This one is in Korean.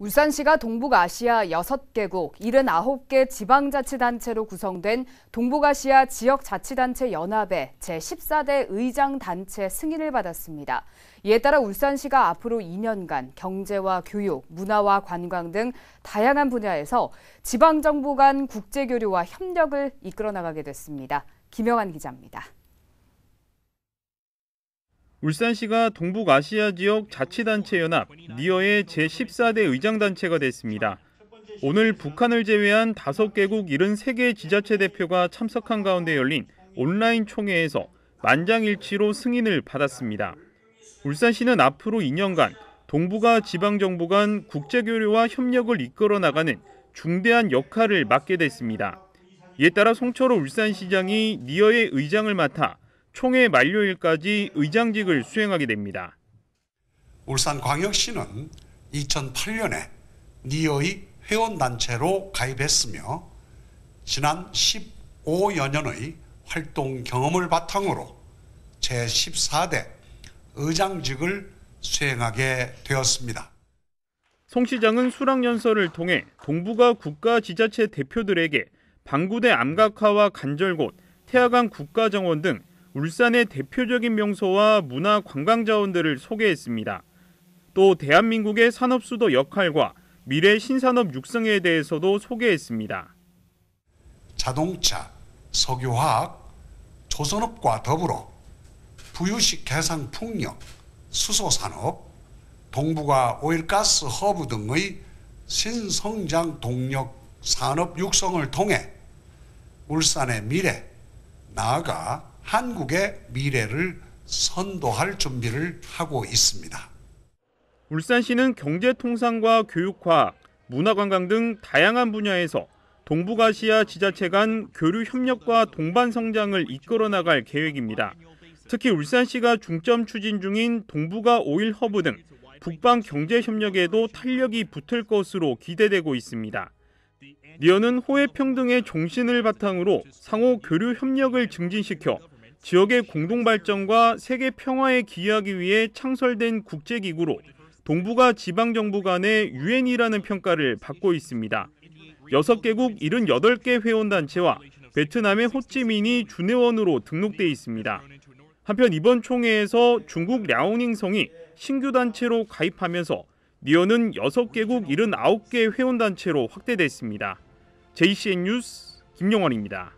울산시가 동북아시아 6개국 79개 지방자치단체로 구성된 동북아시아 지역자치단체 연합의 제14대 의장단체 승인을 받았습니다. 이에 따라 울산시가 앞으로 2년간 경제와 교육, 문화와 관광 등 다양한 분야에서 지방정부 간 국제교류와 협력을 이끌어 나가게 됐습니다. 김영환 기자입니다. 울산시가 동북아시아 지역 자치단체 연합 니어의 제14대 의장단체가 됐습니다. 오늘 북한을 제외한 5개국 73개 지자체 대표가 참석한 가운데 열린 온라인 총회에서 만장일치로 승인을 받았습니다. 울산시는 앞으로 2년간 동북아 지방정부 간 국제교류와 협력을 이끌어 나가는 중대한 역할을 맡게 됐습니다. 이에 따라 송철호 울산시장이 니어의 의장을 맡아 총회 만료일까지 의장직을 수행하게 됩니다. 울산광역시는 2008년에 니어의 회원단체로 가입했으며 지난 15여년의 활동 경험을 바탕으로 제14대 의장직을 수행하게 되었습니다. 송 시장은 수락연설을 통해 동북아 국가 지자체 대표들에게 방구대 암각화와 간절곶, 태아강 국가정원 등 울산의 대표적인 명소와 문화 관광 자원들을 소개했습니다. 또 대한민국의 산업 수도 역할과 미래 신산업 육성에 대해서도 소개했습니다. 자동차, 석유화학, 조선업과 더불어 부유식 개상 풍력, 수소산업, 동북아 오일가스 허브 등의 신성장 동력 산업 육성을 통해 울산의 미래, 나아가 한국의 미래를 선도할 준비를 하고 있습니다. 울산시는 경제통상과 교육화 문화관광 등 다양한 분야에서 동북아시아 지자체 간 교류 협력과 동반 성장을 이끌어 나갈 계획입니다. 특히 울산시가 중점 추진 중인 동북아 오일 허브 등 북방 경제 협력에도 탄력이 붙을 것으로 기대되고 있습니다. 리어는 호혜평등의 종신을 바탕으로 상호 교류 협력을 증진시켜 지역의 공동 발전과 세계 평화에 기여하기 위해 창설된 국제기구로 동북아 지방정부 간의 유엔이라는 평가를 받고 있습니다. 6개국 78개 회원단체와 베트남의 호찌민이 준회원으로 등록돼 있습니다. 한편 이번 총회에서 중국 랴오닝성이 신규 단체로 가입하면서 니어는 6개국 79개 회원단체로 확대됐습니다. JCN 뉴스 김영원입니다.